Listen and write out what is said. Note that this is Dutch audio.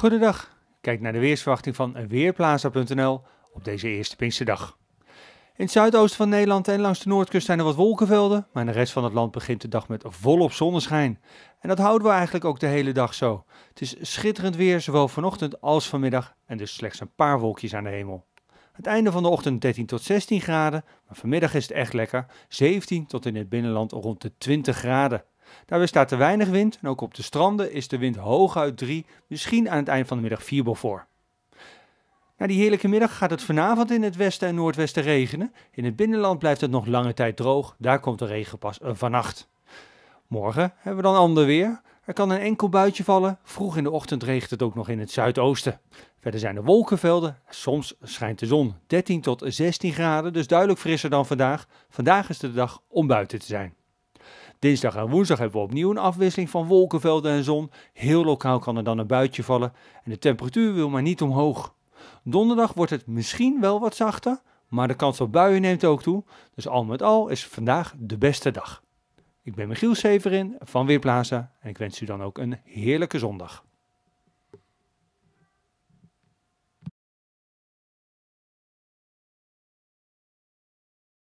Goedendag. Kijk naar de weersverwachting van weerplaza.nl op deze eerste Pinksterdag. In het zuidoosten van Nederland en langs de noordkust zijn er wat wolkenvelden, maar in de rest van het land begint de dag met volop zonneschijn. En dat houden we eigenlijk ook de hele dag zo. Het is schitterend weer, zowel vanochtend als vanmiddag, en dus slechts een paar wolkjes aan de hemel. Het einde van de ochtend 13 tot 16 graden, maar vanmiddag is het echt lekker, 17 tot in het binnenland rond de 20 graden. Daar staat er weinig wind en ook op de stranden is de wind hoog uit 3, misschien aan het eind van de middag 4 voor. Na die heerlijke middag gaat het vanavond in het westen en noordwesten regenen. In het binnenland blijft het nog lange tijd droog, daar komt de regen pas eh, vannacht. Morgen hebben we dan ander weer. Er kan een enkel buitje vallen. Vroeg in de ochtend regent het ook nog in het zuidoosten. Verder zijn er wolkenvelden. Soms schijnt de zon 13 tot 16 graden, dus duidelijk frisser dan vandaag. Vandaag is de dag om buiten te zijn. Dinsdag en woensdag hebben we opnieuw een afwisseling van wolkenvelden en zon. Heel lokaal kan er dan een buitje vallen en de temperatuur wil maar niet omhoog. Donderdag wordt het misschien wel wat zachter, maar de kans op buien neemt ook toe. Dus al met al is vandaag de beste dag. Ik ben Michiel Severin van Weerplaza en ik wens u dan ook een heerlijke zondag.